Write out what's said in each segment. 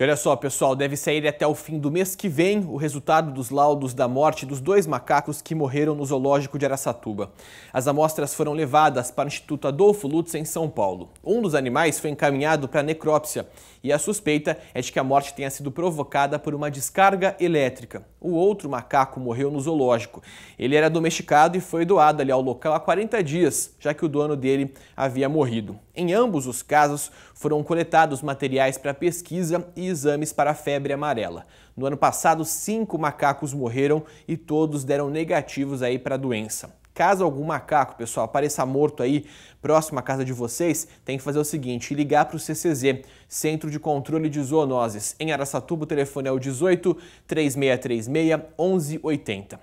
E olha só, pessoal, deve sair até o fim do mês que vem o resultado dos laudos da morte dos dois macacos que morreram no zoológico de Araçatuba. As amostras foram levadas para o Instituto Adolfo Lutz em São Paulo. Um dos animais foi encaminhado para necrópsia e a suspeita é de que a morte tenha sido provocada por uma descarga elétrica. O outro macaco morreu no zoológico. Ele era domesticado e foi doado ali ao local há 40 dias, já que o dono dele havia morrido. Em ambos os casos, foram coletados materiais para pesquisa e exames para febre amarela. No ano passado, cinco macacos morreram e todos deram negativos aí para a doença. Caso algum macaco, pessoal, apareça morto aí próximo à casa de vocês, tem que fazer o seguinte: ligar para o CCZ, Centro de Controle de Zoonoses. Em Araçatuba, o telefone é o 18 3636 1180.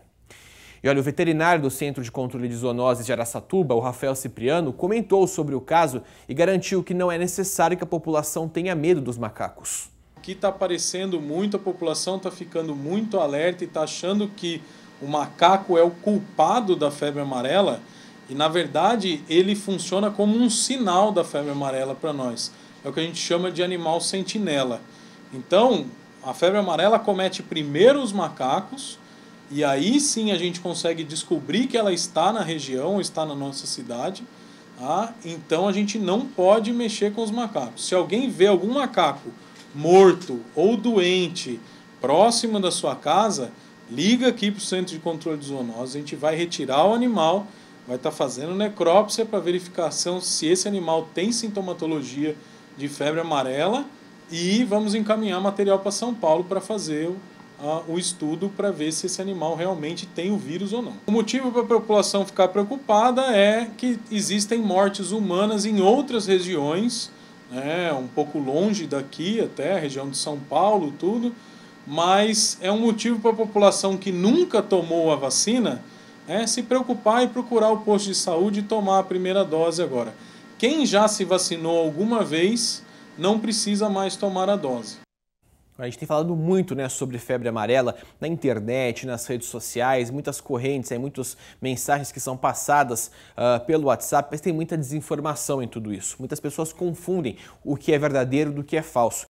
E olha, o veterinário do Centro de Controle de Zoonoses de Araçatuba, o Rafael Cipriano, comentou sobre o caso e garantiu que não é necessário que a população tenha medo dos macacos. Que está aparecendo muito, a população está ficando muito alerta e está achando que o macaco é o culpado da febre amarela. E na verdade ele funciona como um sinal da febre amarela para nós. É o que a gente chama de animal sentinela. Então, a febre amarela comete primeiro os macacos, e aí sim a gente consegue descobrir que ela está na região, está na nossa cidade. Ah, Então a gente não pode mexer com os macacos. Se alguém vê algum macaco morto ou doente próximo da sua casa, liga aqui para o centro de controle de zoonose, a gente vai retirar o animal, vai estar tá fazendo necrópsia para verificação se esse animal tem sintomatologia de febre amarela e vamos encaminhar material para São Paulo para fazer o estudo para ver se esse animal realmente tem o vírus ou não. O motivo para a população ficar preocupada é que existem mortes humanas em outras regiões né, um pouco longe daqui, até a região de São Paulo, tudo, mas é um motivo para a população que nunca tomou a vacina né, se preocupar e procurar o posto de saúde e tomar a primeira dose agora. Quem já se vacinou alguma vez não precisa mais tomar a dose. A gente tem falado muito né, sobre febre amarela na internet, nas redes sociais, muitas correntes, aí, muitas mensagens que são passadas uh, pelo WhatsApp, mas tem muita desinformação em tudo isso. Muitas pessoas confundem o que é verdadeiro do que é falso.